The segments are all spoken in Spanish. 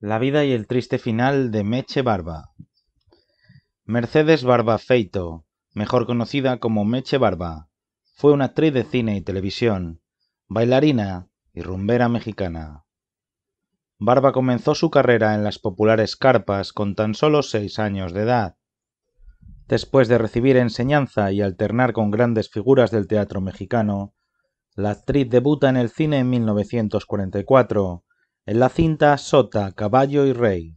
La vida y el triste final de Meche Barba. Mercedes Barba Feito, mejor conocida como Meche Barba, fue una actriz de cine y televisión, bailarina y rumbera mexicana. Barba comenzó su carrera en las populares carpas con tan solo seis años de edad. Después de recibir enseñanza y alternar con grandes figuras del teatro mexicano, la actriz debuta en el cine en 1944 en la cinta Sota, Caballo y Rey.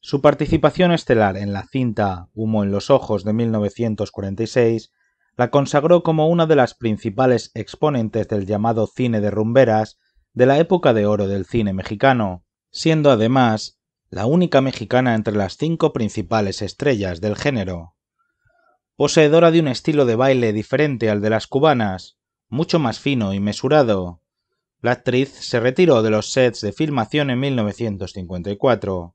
Su participación estelar en la cinta Humo en los Ojos de 1946 la consagró como una de las principales exponentes del llamado cine de rumberas de la época de oro del cine mexicano, siendo además la única mexicana entre las cinco principales estrellas del género. Poseedora de un estilo de baile diferente al de las cubanas, mucho más fino y mesurado, la actriz se retiró de los sets de filmación en 1954,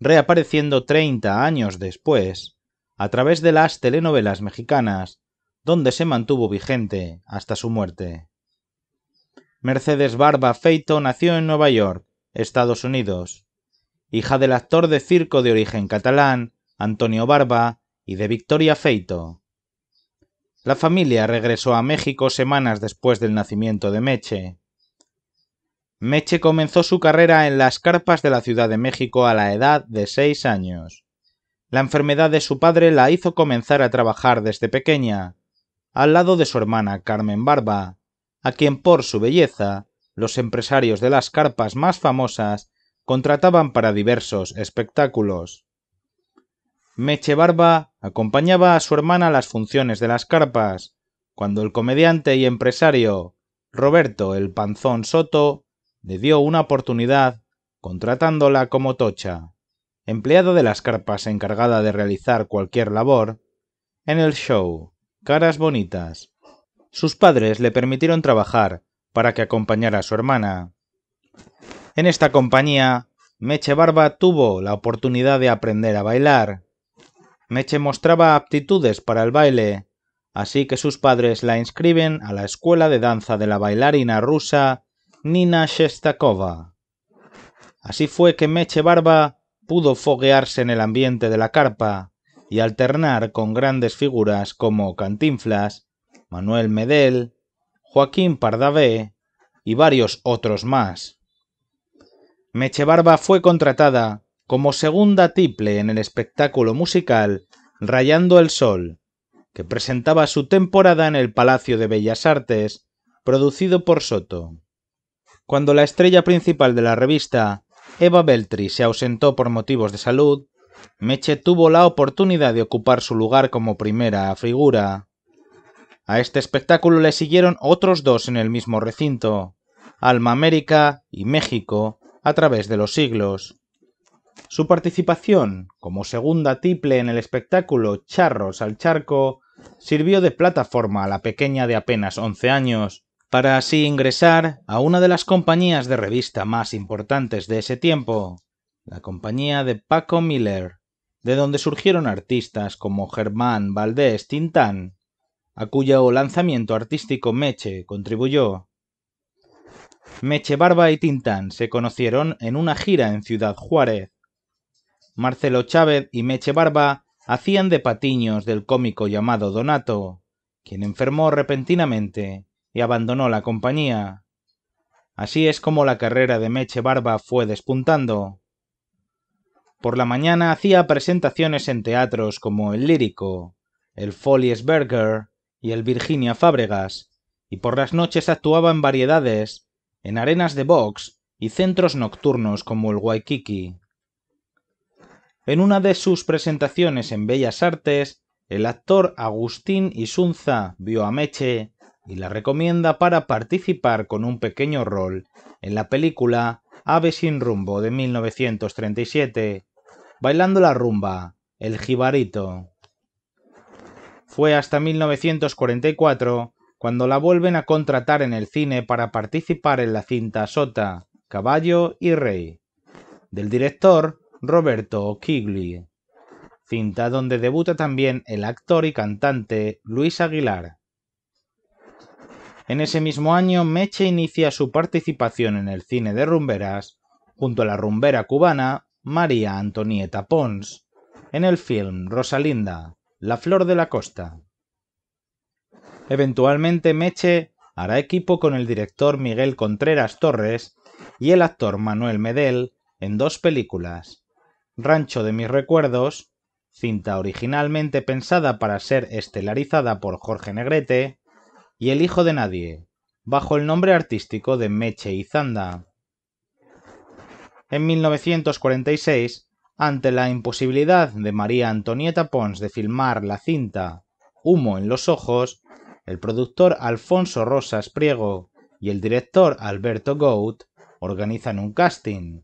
reapareciendo 30 años después a través de las telenovelas mexicanas, donde se mantuvo vigente hasta su muerte. Mercedes Barba Feito nació en Nueva York, Estados Unidos, hija del actor de circo de origen catalán, Antonio Barba, y de Victoria Feito. La familia regresó a México semanas después del nacimiento de Meche, Meche comenzó su carrera en las carpas de la Ciudad de México a la edad de seis años. La enfermedad de su padre la hizo comenzar a trabajar desde pequeña, al lado de su hermana Carmen Barba, a quien por su belleza los empresarios de las carpas más famosas contrataban para diversos espectáculos. Meche Barba acompañaba a su hermana a las funciones de las carpas, cuando el comediante y empresario Roberto El Panzón Soto le dio una oportunidad contratándola como tocha, empleada de las carpas encargada de realizar cualquier labor, en el show Caras Bonitas. Sus padres le permitieron trabajar para que acompañara a su hermana. En esta compañía, Meche Barba tuvo la oportunidad de aprender a bailar. Meche mostraba aptitudes para el baile, así que sus padres la inscriben a la Escuela de Danza de la Bailarina Rusa Nina Shestakova. Así fue que Meche Barba pudo foguearse en el ambiente de la carpa y alternar con grandes figuras como Cantinflas, Manuel Medel, Joaquín Pardavé y varios otros más. Meche Barba fue contratada como segunda tiple en el espectáculo musical Rayando el Sol, que presentaba su temporada en el Palacio de Bellas Artes, producido por Soto. Cuando la estrella principal de la revista, Eva Beltri, se ausentó por motivos de salud, Meche tuvo la oportunidad de ocupar su lugar como primera figura. A este espectáculo le siguieron otros dos en el mismo recinto, Alma América y México, a través de los siglos. Su participación como segunda triple en el espectáculo Charros al Charco sirvió de plataforma a la pequeña de apenas 11 años, para así ingresar a una de las compañías de revista más importantes de ese tiempo, la compañía de Paco Miller, de donde surgieron artistas como Germán Valdés Tintán, a cuyo lanzamiento artístico Meche contribuyó. Meche Barba y Tintán se conocieron en una gira en Ciudad Juárez. Marcelo Chávez y Meche Barba hacían de patiños del cómico llamado Donato, quien enfermó repentinamente y abandonó la compañía. Así es como la carrera de Meche Barba fue despuntando. Por la mañana hacía presentaciones en teatros como el Lírico, el Foliesberger y el Virginia Fábregas, y por las noches actuaba en variedades, en arenas de box y centros nocturnos como el Waikiki. En una de sus presentaciones en Bellas Artes, el actor Agustín Isunza vio a Meche y la recomienda para participar con un pequeño rol en la película Ave sin rumbo de 1937, bailando la rumba, el jibarito. Fue hasta 1944 cuando la vuelven a contratar en el cine para participar en la cinta Sota, Caballo y Rey, del director Roberto Kigley, cinta donde debuta también el actor y cantante Luis Aguilar. En ese mismo año, Meche inicia su participación en el cine de rumberas junto a la rumbera cubana María Antonieta Pons en el film Rosalinda, La Flor de la Costa. Eventualmente, Meche hará equipo con el director Miguel Contreras Torres y el actor Manuel Medel en dos películas, Rancho de mis recuerdos, cinta originalmente pensada para ser estelarizada por Jorge Negrete, y El hijo de nadie, bajo el nombre artístico de Meche Izanda. En 1946, ante la imposibilidad de María Antonieta Pons de filmar la cinta Humo en los ojos, el productor Alfonso Rosas Priego y el director Alberto Gout organizan un casting.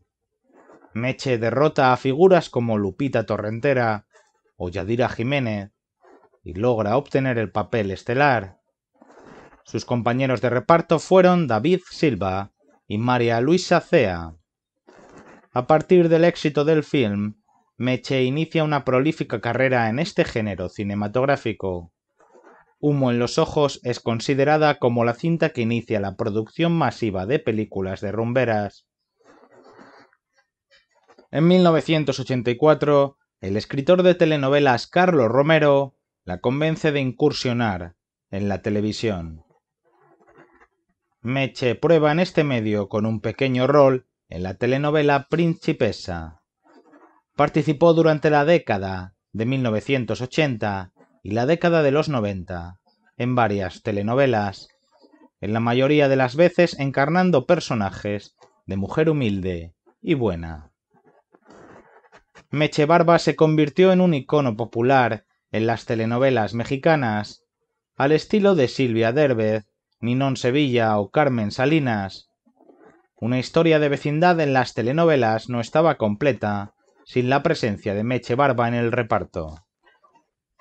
Meche derrota a figuras como Lupita Torrentera o Yadira Jiménez y logra obtener el papel estelar. Sus compañeros de reparto fueron David Silva y María Luisa Cea. A partir del éxito del film, Meche inicia una prolífica carrera en este género cinematográfico. Humo en los ojos es considerada como la cinta que inicia la producción masiva de películas de rumberas. En 1984, el escritor de telenovelas Carlos Romero la convence de incursionar en la televisión. Meche prueba en este medio con un pequeño rol en la telenovela Principesa. Participó durante la década de 1980 y la década de los 90 en varias telenovelas, en la mayoría de las veces encarnando personajes de mujer humilde y buena. Meche Barba se convirtió en un icono popular en las telenovelas mexicanas, al estilo de Silvia Derbez Ninón Sevilla o Carmen Salinas. Una historia de vecindad en las telenovelas no estaba completa sin la presencia de Meche Barba en el reparto.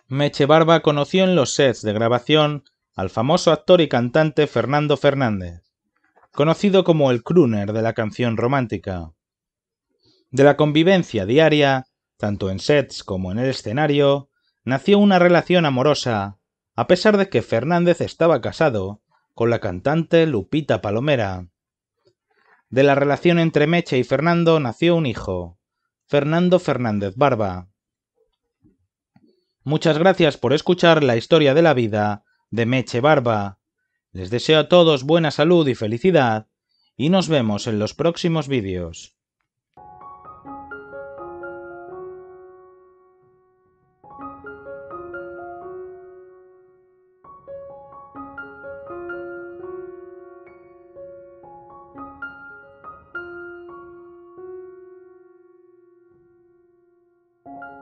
Meche Barba conoció en los sets de grabación al famoso actor y cantante Fernando Fernández, conocido como el crooner de la canción romántica. De la convivencia diaria, tanto en sets como en el escenario, nació una relación amorosa, a pesar de que Fernández estaba casado con la cantante Lupita Palomera. De la relación entre Meche y Fernando nació un hijo, Fernando Fernández Barba. Muchas gracias por escuchar la historia de la vida de Meche Barba. Les deseo a todos buena salud y felicidad y nos vemos en los próximos vídeos. Thank you